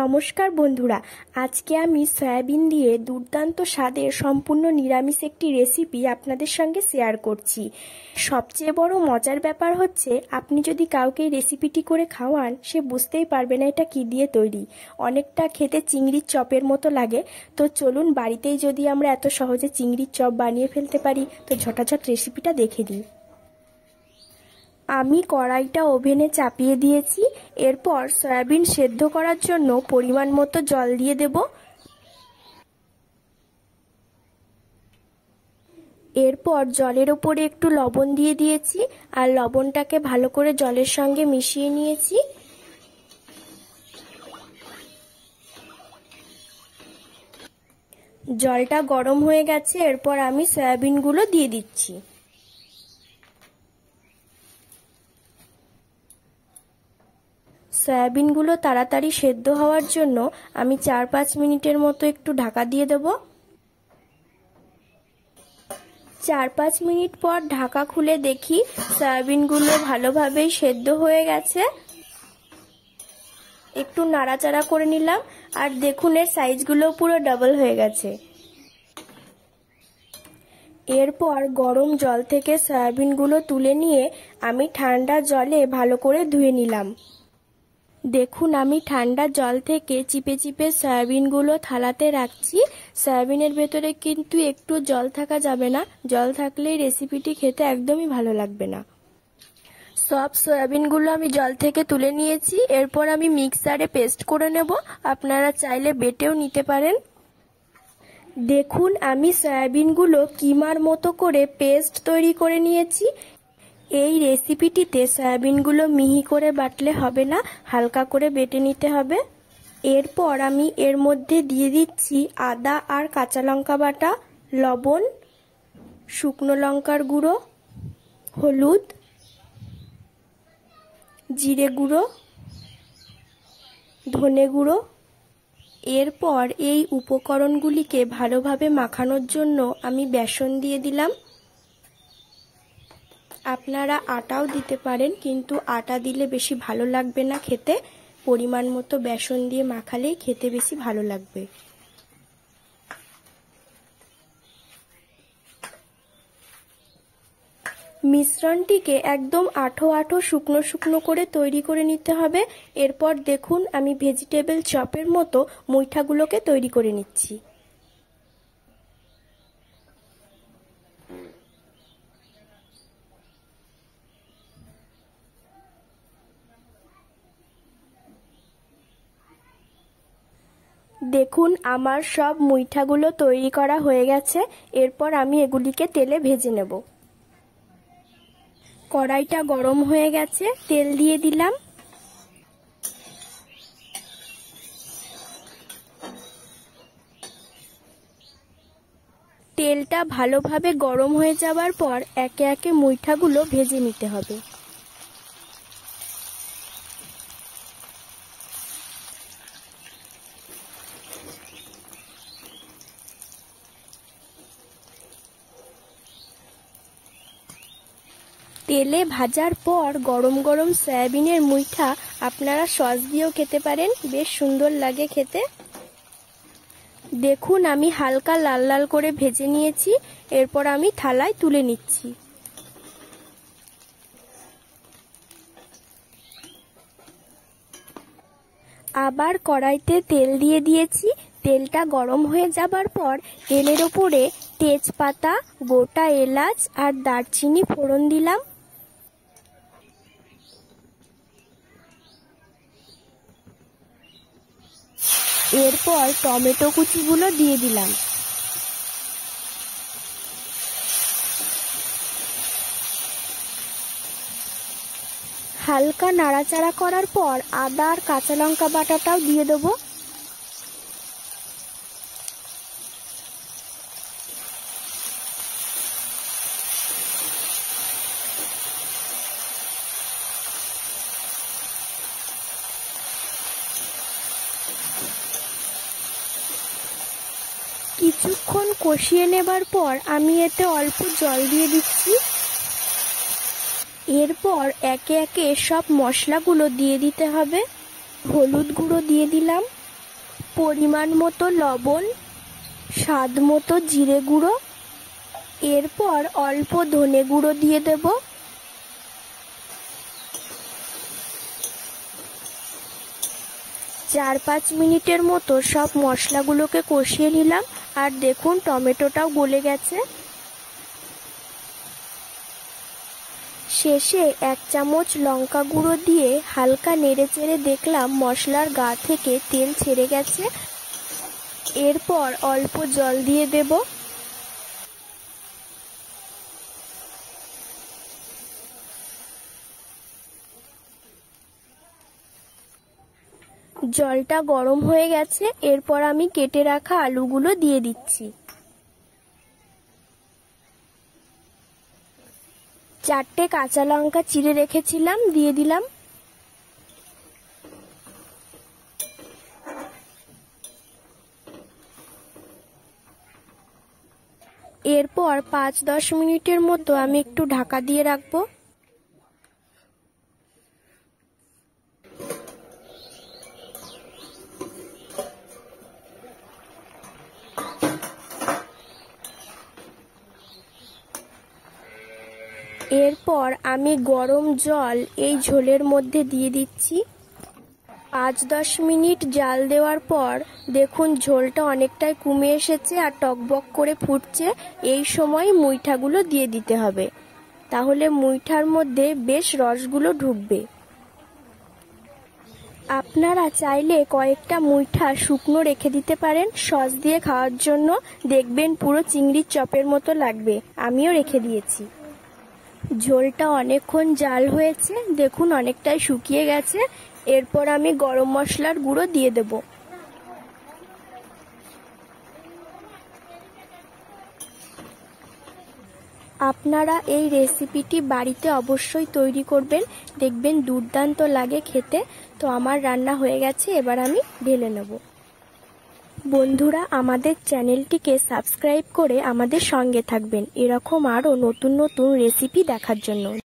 নমস্কার বন্ধুরা আজকে আমি সয়াবিন দিয়ে দুর্দান্ত স্বাদের সম্পূর্ণ নিরামিষ একটি রেসিপি আপনাদের সঙ্গে শেয়ার করছি সবচেয়ে বড় মজার ব্যাপার হচ্ছে আপনি যদি কাউকে রেসিপিটি করে খাওয়ান সে বুঝতেই পারবে না এটা কি দিয়ে তৈরি অনেকটা খেতে চিংড়ির চপের মতো লাগে তো চলুন বাড়িতেই যদি আমরা এত সহজে চিংড়ির চপ বানিয়ে ফেলতে পারি তো ঝটাঝট রেসিপিটা দেখে দিই আমি কড়াইটা ওভেনে চাপিয়ে দিয়েছি এরপর সয়াবিন সেদ্ধ করার জন্য পরিমাণ মতো জল দিয়ে দেব এরপর জলের ওপরে একটু লবণ দিয়ে দিয়েছি আর লবণটাকে ভালো করে জলের সঙ্গে মিশিয়ে নিয়েছি জলটা গরম হয়ে গেছে এরপর আমি সয়াবিনগুলো দিয়ে দিচ্ছি সয়াবিনগুলো তাড়াতাড়ি সেদ্ধ হওয়ার জন্য আমি চার পাঁচ মিনিটের মতো একটু ঢাকা দিয়ে দেব চার পাঁচ মিনিট পর ঢাকা খুলে দেখি সয়াবিনগুলো ভালোভাবেই সেদ্ধ হয়ে গেছে একটু নাড়াচাড়া করে নিলাম আর দেখুন এর সাইজগুলো পুরো ডাবল হয়ে গেছে এরপর গরম জল থেকে সয়াবিনগুলো তুলে নিয়ে আমি ঠান্ডা জলে ভালো করে ধুয়ে নিলাম দেখুন আমি ঠান্ডা জল থেকে চিপে চিপে সয়াবিনগুলো থালাতে রাখছি সয়াবিনের ভেতরে কিন্তু একটু জল থাকা যাবে না জল থাকলে রেসিপিটি খেতে একদমই ভালো লাগবে না সব সয়াবিনগুলো আমি জল থেকে তুলে নিয়েছি এরপর আমি মিক্সারে পেস্ট করে নেব আপনারা চাইলে বেটেও নিতে পারেন দেখুন আমি সয়াবিনগুলো কিমার মতো করে পেস্ট তৈরি করে নিয়েছি এই রেসিপিটিতে সয়াবিনগুলো মিহি করে বাটলে হবে না হালকা করে বেটে নিতে হবে এরপর আমি এর মধ্যে দিয়ে দিচ্ছি আদা আর কাঁচা লঙ্কা বাটা লবণ শুকনো লঙ্কার গুঁড়ো হলুদ জিরে গুঁড়ো ধনে গুঁড়ো এরপর এই উপকরণগুলিকে ভালোভাবে মাখানোর জন্য আমি বেসন দিয়ে দিলাম আপনারা আটাও দিতে পারেন কিন্তু আটা দিলে বেশি ভালো লাগবে না খেতে পরিমাণ মতো বেসন দিয়ে মাখালেই খেতে বেশি ভালো লাগবে মিশ্রণটিকে একদম আঠো আঠো শুকনো শুকনো করে তৈরি করে নিতে হবে এরপর দেখুন আমি ভেজিটেবল চপের মতো মুইঠাগুলোকে তৈরি করে নিচ্ছি দেখুন আমার সব মুইঠাগুলো তৈরি করা হয়ে গেছে এরপর আমি এগুলিকে তেলে ভেজে নেব কড়াইটা গরম হয়ে গেছে তেল দিয়ে দিলাম তেলটা ভালোভাবে গরম হয়ে যাওয়ার পর একে একে মুইঠাগুলো ভেজে নিতে হবে তেলে ভাজার পর গরম গরম সয়াবিনের মুইঠা আপনারা সস দিয়েও খেতে পারেন বেশ সুন্দর লাগে খেতে দেখুন আমি হালকা লাল লাল করে ভেজে নিয়েছি এরপর আমি থালায় তুলে নিচ্ছি আবার কড়াইতে তেল দিয়ে দিয়েছি তেলটা গরম হয়ে যাবার পর তেলের ওপরে তেজপাতা গোটা এলাচ আর দারচিনি ফোড়ন দিলাম এরপর টমেটো কুচিগুলো দিয়ে দিলাম হালকা নাড়াচাড়া করার পর আদা আর কাঁচা লঙ্কা বাটাটাও দিয়ে দেবো কিছুক্ষণ কষিয়ে নেবার পর আমি এতে অল্প জল দিয়ে দিচ্ছি এরপর একে একে সব মশলাগুলো দিয়ে দিতে হবে হলুদ গুঁড়ো দিয়ে দিলাম পরিমাণ মতো লবণ স্বাদ মতো জিরে গুঁড়ো এরপর অল্প ধনে গুঁড়ো দিয়ে দেব চার পাঁচ মিনিটের মতো সব মশলাগুলোকে কষিয়ে নিলাম আর দেখুন টমেটোটাও গলে গেছে শেষে এক চামচ লঙ্কা গুঁড়ো দিয়ে হালকা নেড়েচেড়ে দেখলাম মশলার গা থেকে তেল ছেড়ে গেছে এরপর অল্প জল দিয়ে দেবো জলটা গরম হয়ে গেছে এরপর আমি কেটে রাখা আলুগুলো দিয়ে দিচ্ছি চারটে কাঁচা লঙ্কা চিড়ে রেখেছিলাম দিয়ে দিলাম এরপর পাঁচ দশ মিনিটের মতো আমি একটু ঢাকা দিয়ে রাখবো এরপর আমি গরম জল এই ঝোলের মধ্যে দিয়ে দিচ্ছি পাঁচ দশ মিনিট জাল দেওয়ার পর দেখুন ঝোলটা অনেকটাই কমে এসেছে আর টকবক করে ফুটছে এই সময় মুইঠাগুলো দিয়ে দিতে হবে তাহলে মুইঠার মধ্যে বেশ রসগুলো ঢুকবে আপনারা চাইলে কয়েকটা মুইঠা শুকনো রেখে দিতে পারেন সস দিয়ে খাওয়ার জন্য দেখবেন পুরো চিংড়ির চপের মতো লাগবে আমিও রেখে দিয়েছি ঝোলটা অনেকক্ষণ জাল হয়েছে দেখুন অনেকটাই শুকিয়ে গেছে এরপর আমি গরম মশলার গুঁড়ো দিয়ে দেব আপনারা এই রেসিপিটি বাড়িতে অবশ্যই তৈরি করবেন দেখবেন দুর্দান্ত লাগে খেতে তো আমার রান্না হয়ে গেছে এবার আমি ঢেলে নেবো বন্ধুরা আমাদের চ্যানেলটিকে সাবস্ক্রাইব করে আমাদের সঙ্গে থাকবেন এরকম আরও নতুন নতুন রেসিপি দেখার জন্য